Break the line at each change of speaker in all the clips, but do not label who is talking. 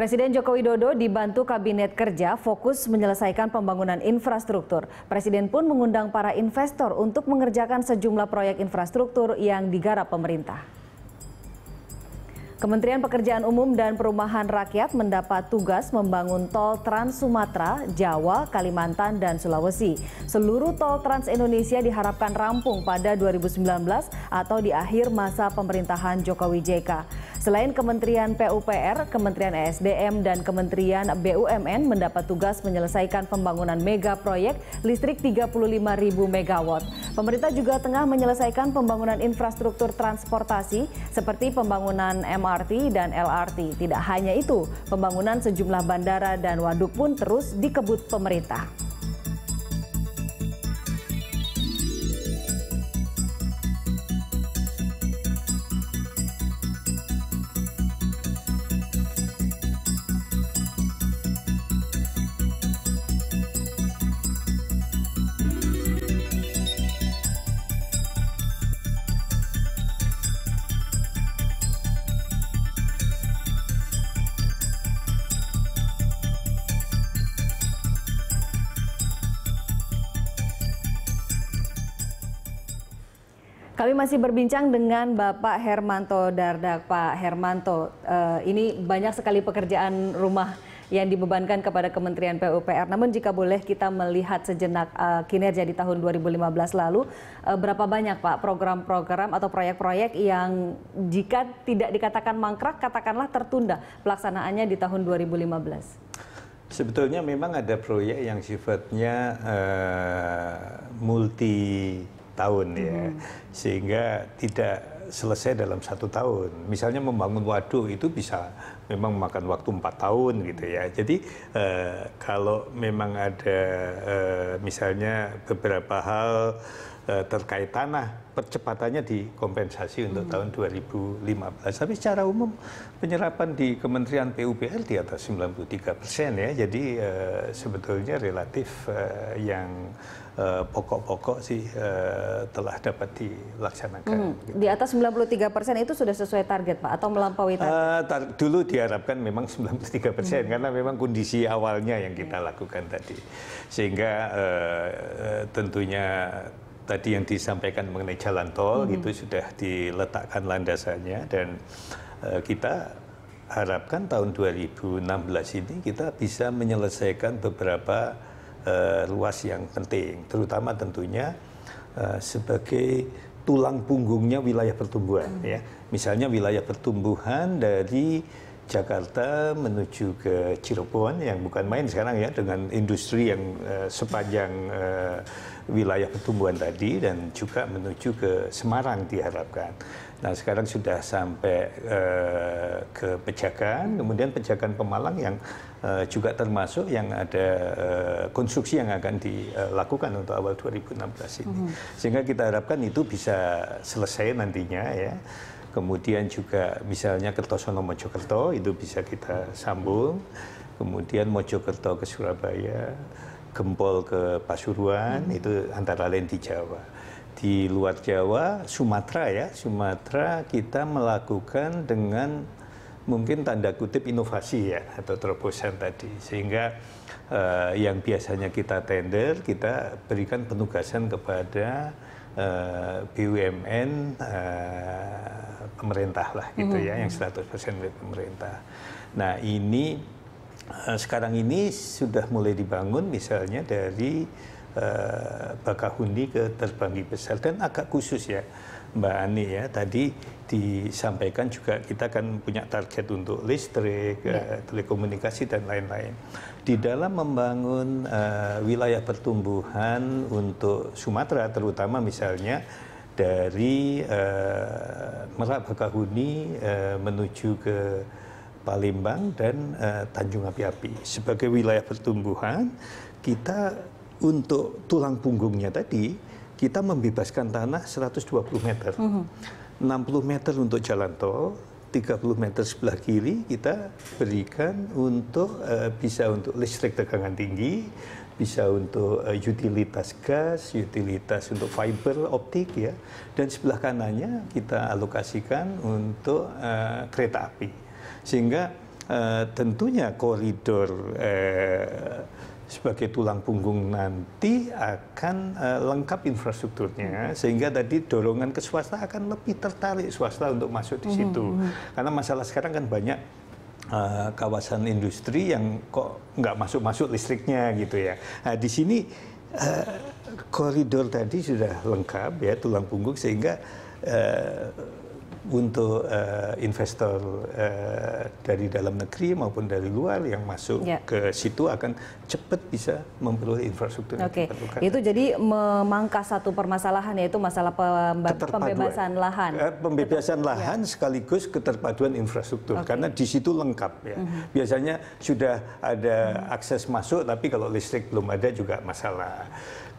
Presiden Joko Widodo dibantu Kabinet Kerja fokus menyelesaikan pembangunan infrastruktur. Presiden pun mengundang para investor untuk mengerjakan sejumlah proyek infrastruktur yang digarap pemerintah. Kementerian Pekerjaan Umum dan Perumahan Rakyat mendapat tugas membangun tol Trans Sumatera, Jawa, Kalimantan, dan Sulawesi. Seluruh tol Trans Indonesia diharapkan rampung pada 2019 atau di akhir masa pemerintahan Jokowi JK. Selain Kementerian PUPR, Kementerian ESDM dan Kementerian BUMN mendapat tugas menyelesaikan pembangunan mega proyek listrik 35.000 MW. Pemerintah juga tengah menyelesaikan pembangunan infrastruktur transportasi seperti pembangunan MRT dan LRT. Tidak hanya itu, pembangunan sejumlah bandara dan waduk pun terus dikebut pemerintah. Kami masih berbincang dengan Bapak Hermanto Dardak. Pak Hermanto, eh, ini banyak sekali pekerjaan rumah yang dibebankan kepada Kementerian PUPR. Namun jika boleh kita melihat sejenak eh, kinerja di tahun 2015 lalu, eh, berapa banyak Pak program-program atau proyek-proyek yang jika tidak dikatakan mangkrak, katakanlah tertunda pelaksanaannya di tahun 2015?
Sebetulnya memang ada proyek yang sifatnya uh, multi tahun ya. Hmm. Sehingga tidak selesai dalam satu tahun. Misalnya membangun waduk itu bisa memang makan waktu empat tahun gitu ya. Jadi eh, kalau memang ada eh, misalnya beberapa hal eh, terkait tanah, percepatannya dikompensasi untuk hmm. tahun 2015. Tapi secara umum penyerapan di Kementerian PUPR di atas 93 persen ya. Jadi eh, sebetulnya relatif eh, yang Eh, pokok-pokok sih uh, telah dapat dilaksanakan. Hmm.
Gitu. Di atas 93 persen itu sudah sesuai target Pak atau melampaui target?
Uh, tar dulu diharapkan memang 93 persen hmm. karena memang kondisi awalnya yang kita hmm. lakukan tadi. Sehingga uh, tentunya tadi yang disampaikan mengenai jalan tol hmm. itu sudah diletakkan landasannya dan uh, kita harapkan tahun 2016 ini kita bisa menyelesaikan beberapa Eh, luas yang penting, terutama tentunya eh, sebagai tulang punggungnya wilayah pertumbuhan. Ya, misalnya wilayah pertumbuhan dari Jakarta menuju ke Cirebon yang bukan main sekarang ya dengan industri yang uh, sepanjang uh, wilayah pertumbuhan tadi dan juga menuju ke Semarang diharapkan. Nah sekarang sudah sampai uh, ke Pejagan, kemudian Pejagan Pemalang yang uh, juga termasuk yang ada uh, konstruksi yang akan dilakukan untuk awal 2016 ini. Mm -hmm. Sehingga kita harapkan itu bisa selesai nantinya ya kemudian juga misalnya Kertosono Mojokerto itu bisa kita sambung, kemudian Mojokerto ke Surabaya, Gempol ke Pasuruan hmm. itu antara lain di Jawa. Di luar Jawa, Sumatera ya, Sumatera kita melakukan dengan mungkin tanda kutip inovasi ya atau terobosan tadi sehingga eh, yang biasanya kita tender kita berikan penugasan kepada Eh, BUMN uh, eh, pemerintah lah gitu mm -hmm. ya yang 100% dari pemerintah. Nah, ini uh, sekarang ini sudah mulai dibangun misalnya dari uh, Bakahuni ke Terbanggi Besar dan agak khusus ya Mbak Ani ya tadi disampaikan juga kita kan punya target untuk listrik, ya. telekomunikasi dan lain-lain. Di dalam membangun uh, wilayah pertumbuhan untuk Sumatera terutama misalnya dari uh, Merak Bakahuni uh, menuju ke Palembang dan uh, Tanjung Api-Api sebagai wilayah pertumbuhan kita untuk tulang punggungnya tadi kita membebaskan tanah 120 meter. Mm -hmm. 60 meter untuk jalan tol, 30 meter sebelah kiri kita berikan untuk uh, bisa untuk listrik tegangan tinggi, bisa untuk uh, utilitas gas, utilitas untuk fiber optik ya, dan sebelah kanannya kita alokasikan untuk uh, kereta api, sehingga uh, tentunya koridor uh, sebagai tulang punggung nanti akan uh, lengkap infrastrukturnya mm-hmm. sehingga tadi dorongan ke swasta akan lebih tertarik swasta untuk masuk di mm-hmm. situ mm-hmm. karena masalah sekarang kan banyak uh, kawasan industri yang kok nggak masuk-masuk listriknya gitu ya nah, di sini uh, koridor tadi sudah lengkap ya tulang punggung sehingga uh, untuk uh, investor uh, dari dalam negeri maupun dari luar yang masuk ya. ke situ akan cepat bisa memperoleh infrastruktur Oke. yang diperlukan. Itu
jadi memangkas satu permasalahan yaitu masalah pembebasan lahan. Eh,
pembebasan ya. lahan ya. sekaligus keterpaduan infrastruktur okay. karena di situ lengkap ya. Mm -hmm. Biasanya sudah ada mm -hmm. akses masuk tapi kalau listrik belum ada juga masalah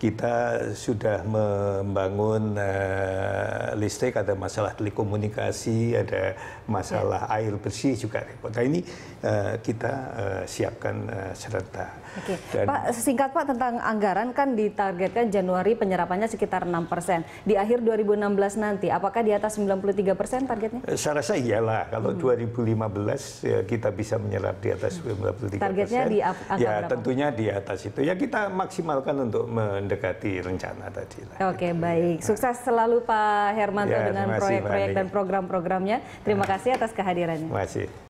kita sudah membangun uh, listrik, ada masalah telekomunikasi, ada masalah yeah. air bersih juga repot. Nah ini uh, kita uh, siapkan uh, serentak. Oke, Pak,
singkat Pak tentang anggaran kan ditargetkan Januari penyerapannya sekitar 6 persen. Di akhir 2016 nanti, apakah di atas 93 persen targetnya?
Saya rasa iyalah. Kalau hmm. 2015 ya, kita bisa menyerap di atas 93 persen. Targetnya di angka ya, tentunya di atas itu. Ya kita maksimalkan untuk mendekati rencana tadi. Oke,
Oke, gitu, ya. baik. Ya. Sukses selalu Pak Hermanto ya, dengan proyek-proyek dan program-programnya. Terima nah. kasih atas kehadirannya.
Terima kasih.